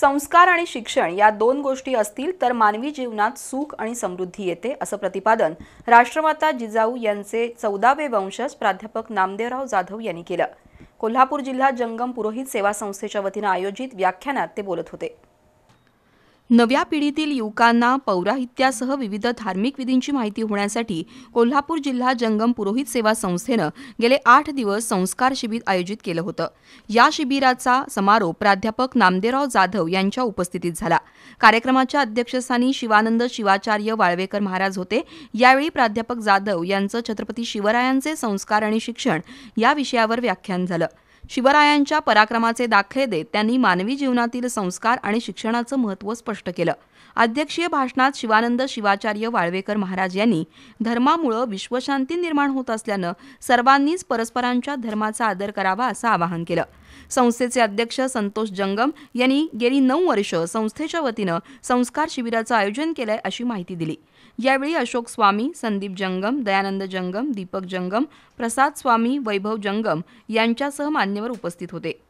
संस्कार आणि शिक्षण या दोन गोष्टी असतील तर मानवी जीवनात सुख आणि समृद्धी येते असं प्रतिपादन राष्ट्रमाता जिजाऊ यांचे चौदावे वंशज प्राध्यापक नामदेवराव जाधव यांनी केलं कोल्हापूर जिल्हा जंगम पुरोहित सेवा संस्थेच्या वतीनं आयोजित व्याख्यानात ते बोलत होते नव्या पिढीतील युवकांना पौराहित्यासह विविध धार्मिक विधींची माहिती होण्यासाठी कोल्हापूर जिल्हा जंगम पुरोहित सेवा संस्थेनं गेले आठ दिवस संस्कार शिबिर आयोजित केलं होतं या शिबिराचा समारोप प्राध्यापक नामदेवराव जाधव यांच्या उपस्थितीत झाला कार्यक्रमाच्या अध्यक्षस्थानी शिवानंद शिवाचार्य वाळवेकर महाराज होते यावेळी प्राध्यापक जाधव यांचं छत्रपती शिवरायांचे संस्कार आणि शिक्षण या विषयावर व्याख्यान झालं शिवरायांच्या पराक्रमाचे दाखले देत त्यांनी मानवी जीवनातील संस्कार आणि शिक्षणाचं महत्त्व स्पष्ट केलं अध्यक्षीय भाषणात शिवानंद शिवाचार्य वाळवेकर महाराज यांनी धर्मामुळं विश्वशांती निर्माण होत असल्यानं सर्वांनीच परस्परांच्या धर्माचा आदर करावा असं आवाहन केलं संस्थेचे अध्यक्ष संतोष जंगम यांनी गेली नऊ वर्ष संस्थेच्या वतीनं संस्कार शिबिराचं आयोजन केलंय अशी माहिती दिली यावेळी अशोक स्वामी संदीप जंगम दयानंद जंगम दीपक जंगम प्रसाद स्वामी वैभव जंगम यांच्यासह मान्यवर उपस्थित होते